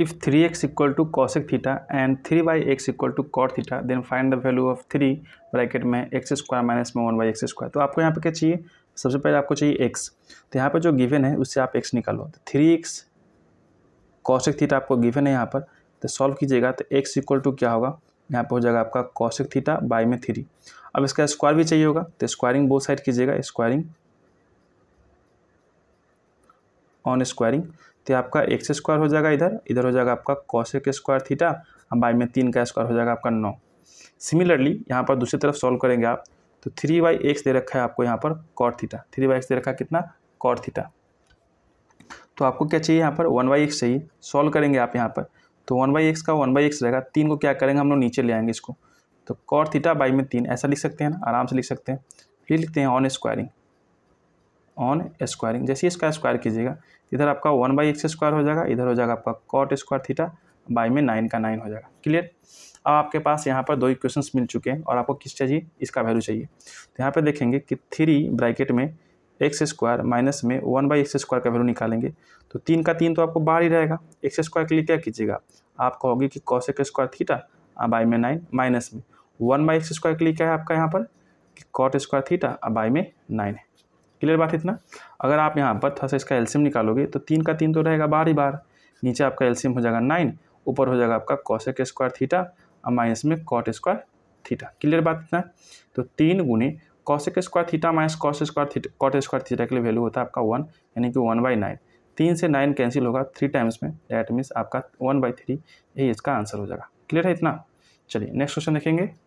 if three x equal to cosec theta and three by x equal to cot theta then find the value of three bracket में x square minus में one by x square तो आपको यहाँ पे क्या चाहिए सबसे पहले आपको चाहिए एक्स तो यहाँ पर जो गिवन है उससे आप एक्स निकालो तो थ्री एक्स कॉशिक थीटा आपको गिवन है यहाँ पर तो सॉल्व कीजिएगा तो एक्स इक्वल टू क्या होगा यहाँ पर हो जाएगा आपका कॉशिक थीटा बाई में थ्री अब इसका स्क्वायर भी चाहिए होगा तो स्क्वायरिंग बोथ साइड कीजिएगा स्क्वायरिंग ऑन स्क्वायरिंग तो आपका एक्स स्क्वायर हो जाएगा इधर इधर हो जाएगा आपका कॉसेक स्क्वायर थीटा और बाई में तीन का स्क्वायर हो जाएगा आपका नौ सिमिलरली यहाँ पर दूसरी तरफ सॉल्व करेंगे आप तो थ्री बाई एक्स दे रखा है आपको यहाँ पर cot theta three by x दे रखा है कितना कॉर थीटा तो आपको क्या चाहिए यहाँ पर वन बाई एक्स चाहिए सॉल्व करेंगे आप यहाँ पर तो वन बाई एक्स का वन बाई एक्स रहेगा तीन को क्या करेंगे हम लोग नीचे ले आएंगे इसको तो कॉर थीटा बाई में तीन ऐसा लिख सकते हैं ना आराम से लिख सकते हैं फिर लिखते हैं ऑन स्क्वायरिंग ऑन स्क्वायरिंग जैसे इसका स्क्वायर कीजिएगा इधर आपका वन बाई एक्स स्क्वायर हो जाएगा इधर हो जाएगा आपका कॉट स्क्वायर थीटा बाई में नाइन का नाइन हो जाएगा क्लियर अब आपके पास यहाँ पर दो इक्वेशन मिल चुके हैं और आपको किस चाहिए इसका वैल्यू चाहिए तो यहाँ पर देखेंगे कि थ्री ब्रैकेट में एक्स स्क्वायर माइनस में वन बाई एक्स स्क्वायर का वैल्यू निकालेंगे तो तीन का तीन तो आपको बाहर ही रहेगा एक्स स्क्वायर के लिए क्या कीजिएगा आप कहोगे कि cosec x square theta by में नाइन माइनस में वन बाई एक्स स्क्वायर के लिए क्या है आपका यहाँ पर कि कॉट स्क्वायर थीटा बाई में नाइन है क्लियर बात इतना अगर आप यहाँ पर थोड़ा सा इसका एल्सियम निकालोगे तो तीन का तीन तो रहेगा बार ही बार नीचे आपका एल्सियम हो जाएगा नाइन ऊपर हो जाएगा आपका कौशक स्क्वायर थीटा और माइनस में कॉट स्क्वायर थीटा क्लियर बात इतना तो तीन गुने cosec square theta minus cosec square theta cot square theta के लिए वैल्यू होता है आपका वन यानी कि वन बाई नाइन तीन से नाइन कैंसिल होगा थ्री टाइम्स में डैट मीन्स आपका वन बाई थ्री यही इसका आंसर हो जाएगा क्लियर है इतना चलिए नेक्स्ट क्वेश्चन देखेंगे